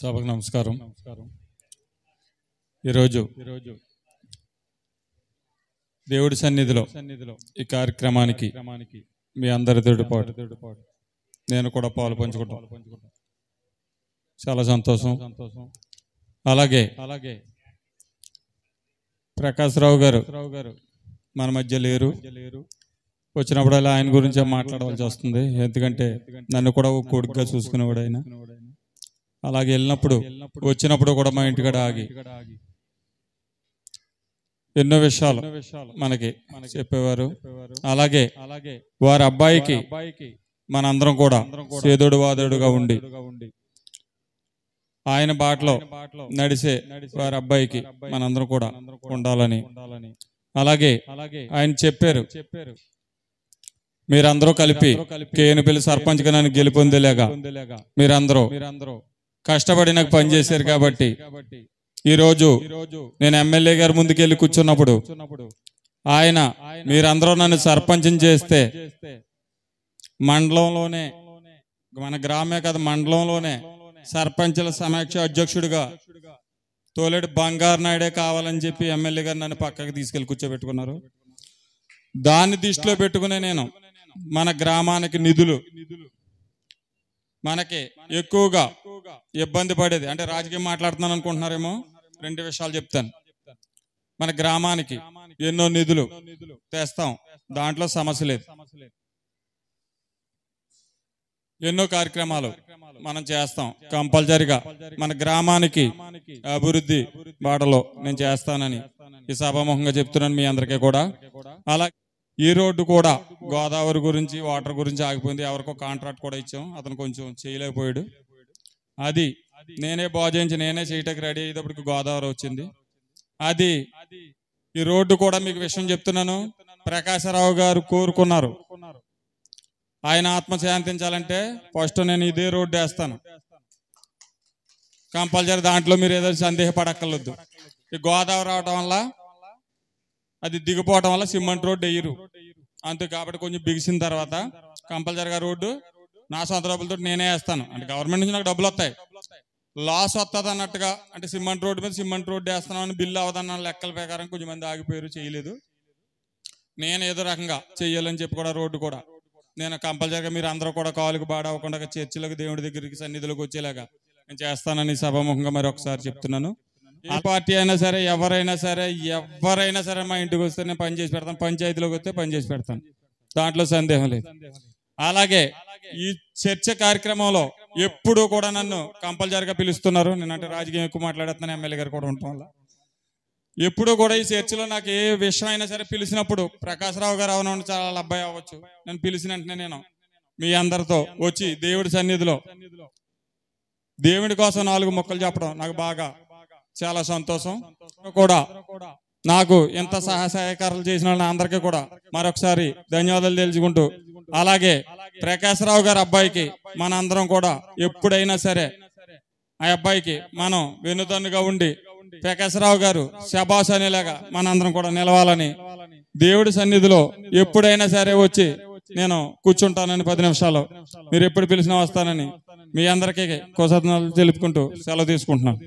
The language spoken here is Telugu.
సభకు నమస్కారం నమస్కారం ఈరోజు ఈరోజు దేవుడి సన్నిధిలో సన్నిధిలో ఈ కార్యక్రమానికి క్రమానికి మీ అందరి తోడుపాటు తోడుపాటు నేను కూడా పాలు పంచుకుంటాను పంచుకుంటాను చాలా సంతోషం సంతోషం అలాగే అలాగే ప్రకాశ్ రావు గారు రావు గారు మన మధ్య లేరు లేరు వచ్చినప్పుడు అలా ఆయన గురించే మాట్లాడవలసి వస్తుంది ఎందుకంటే నన్ను కూడా ఒక కొడుకుగా చూసుకునేవాడు ఆయన అలాగే వెళ్ళినప్పుడు వచ్చినప్పుడు కూడా మా ఇంటికాడ ఆగి ఎన్నో విషయాలు మనకి చెప్పేవారు అలాగే వారి అబ్బాయికి మనందరం కూడా సేదుడు వాదుడుగా ఉండి ఆయన బాటలో నడిసే వారి అబ్బాయికి మనందరం కూడా ఉండాలని అలాగే ఆయన చెప్పారు చెప్పారు మీరందరూ కలిపి పిల్లి సర్పంచ్ గా నన్ను గెలుపొందేలాగా మీరందరూ మీరందరూ కష్టపడి నాకు పనిచేశారు కాబట్టి ఈరోజు నేను ఎమ్మెల్యే గారి ముందుకెళ్ళి కూర్చున్నప్పుడు ఆయన మీరందరూ నన్ను సర్పంచం చేస్తే మండలంలోనే మన గ్రామే కదా మండలంలోనే సర్పంచుల సమీక్ష అధ్యక్షుడిగా తోలేడు బంగారు నాయుడే కావాలని చెప్పి ఎమ్మెల్యే గారు నన్ను పక్కకి తీసుకెళ్ళి కూర్చోబెట్టుకున్నారు దాన్ని దృష్టిలో పెట్టుకునే నేను మన గ్రామానికి నిధులు మనకి ఎక్కువగా ఇబ్బంది పడేది అంటే రాజకీయం మాట్లాడుతున్నాను అనుకుంటున్నారేమో రెండు విషయాలు చెప్తాను మన గ్రామానికి ఎన్నో నిధులు తెస్తాం దాంట్లో సమస్య లేదు ఎన్నో కార్యక్రమాలు మనం చేస్తాం కంపల్సరిగా మన గ్రామానికి అభివృద్ధి బాటలో నేను చేస్తానని ఈ సభాముఖంగా చెప్తున్నాను మీ అందరికీ కూడా అలా ఈ రోడ్డు కూడా గోదావరి గురించి వాటర్ గురించి ఆగిపోయింది ఎవరికో కాంట్రాక్ట్ కూడా ఇచ్చాం అతను కొంచెం చేయలేకపోయాడు అది నేనే బాగు చేయించి నేనే చేయటకు రెడీ అయ్యేటప్పటికి గోదావరి వచ్చింది అది ఈ రోడ్డు కూడా మీకు విషయం చెప్తున్నాను ప్రకాశరావు గారు కోరుకున్నారు ఆయన ఆత్మ శాంతించాలంటే ఫస్ట్ నేను ఇదే రోడ్డు వేస్తాను కంపల్సరీ దాంట్లో మీరు ఏదో సందేహపడక్కర్లేదు ఈ గోదావరి రావటం వల్ల అది దిగిపోవటం వల్ల సిమెంట్ రోడ్డు వేయరు అంతే కాబట్టి కొంచెం బిగిసిన తర్వాత కంపల్సరీగా రోడ్డు నా సొంత డబ్బులతో నేనే వేస్తాను అంటే గవర్నమెంట్ నుంచి నాకు డబ్బులు వస్తాయి లాస్ వస్తుంది అన్నట్టుగా అంటే సిమెంట్ రోడ్డు మీద సిమెంట్ రోడ్డు వేస్తున్నాం అని బిల్లు అవదన్న లెక్కల ప్రకారం కొంచెం మంది ఆగిపోయారు చేయలేదు నేను ఏదో రకంగా చెయ్యాలని చెప్పి కూడా రోడ్డు కూడా నేను కంపల్సరిగా మీరు అందరూ కూడా కాలుకు బాడవకుండా చర్చిలకు దేవుడి దగ్గరికి సన్నిధిలోకి వచ్చేలాగా నేను చేస్తానని సభాముఖంగా మరి ఒకసారి చెప్తున్నాను ఆ పార్టీ అయినా సరే ఎవరైనా సరే ఎవరైనా సరే మా ఇంటికి వస్తే నేను పని చేసి పెడతాను పంచాయతీలోకి వస్తే పని చేసి పెడతాను దాంట్లో సందేహం లేదు అలాగే ఈ చర్చ కార్యక్రమంలో ఎప్పుడు కూడా నన్ను కంపల్సరిగా పిలుస్తున్నారు నేనంటే రాజకీయం ఎక్కువ మాట్లాడుతున్నాను ఎమ్మెల్యే గారు కూడా ఉండటం వల్ల ఎప్పుడు కూడా ఈ చర్చలో నాకు ఏ విషయం అయినా సరే పిలిచినప్పుడు ప్రకాశరావు గారు అవనండి చాలా అబ్బాయి అవ్వచ్చు నేను పిలిచిన వెంటనే నేను మీ అందరితో వచ్చి దేవుడి సన్నిధిలో దేవుడి కోసం నాలుగు మొక్కలు చెప్పడం నాకు బాగా చాలా సంతోషం కూడా నాకు ఎంత సహాయ సహకారాలు చేసిన వాళ్ళని అందరికీ కూడా మరొకసారి ధన్యవాదాలు తెలుసుకుంటూ అలాగే ప్రకాశ్రావు గారి అబ్బాయికి మన అందరం కూడా ఎప్పుడైనా సరే ఆ అబ్బాయికి మనం వెనుదన్నుగా ఉండి ప్రకాశ్రావు గారు శబాస్ అనేలాగా మన అందరం కూడా నిలవాలని దేవుడి సన్నిధిలో ఎప్పుడైనా సరే వచ్చి నేను కూర్చుంటానని పది నిమిషాలు మీరు ఎప్పుడు పిలిచినా వస్తానని మీ అందరికీ కృతజ్ఞతలు తెలుపుకుంటూ సెలవు తీసుకుంటున్నాను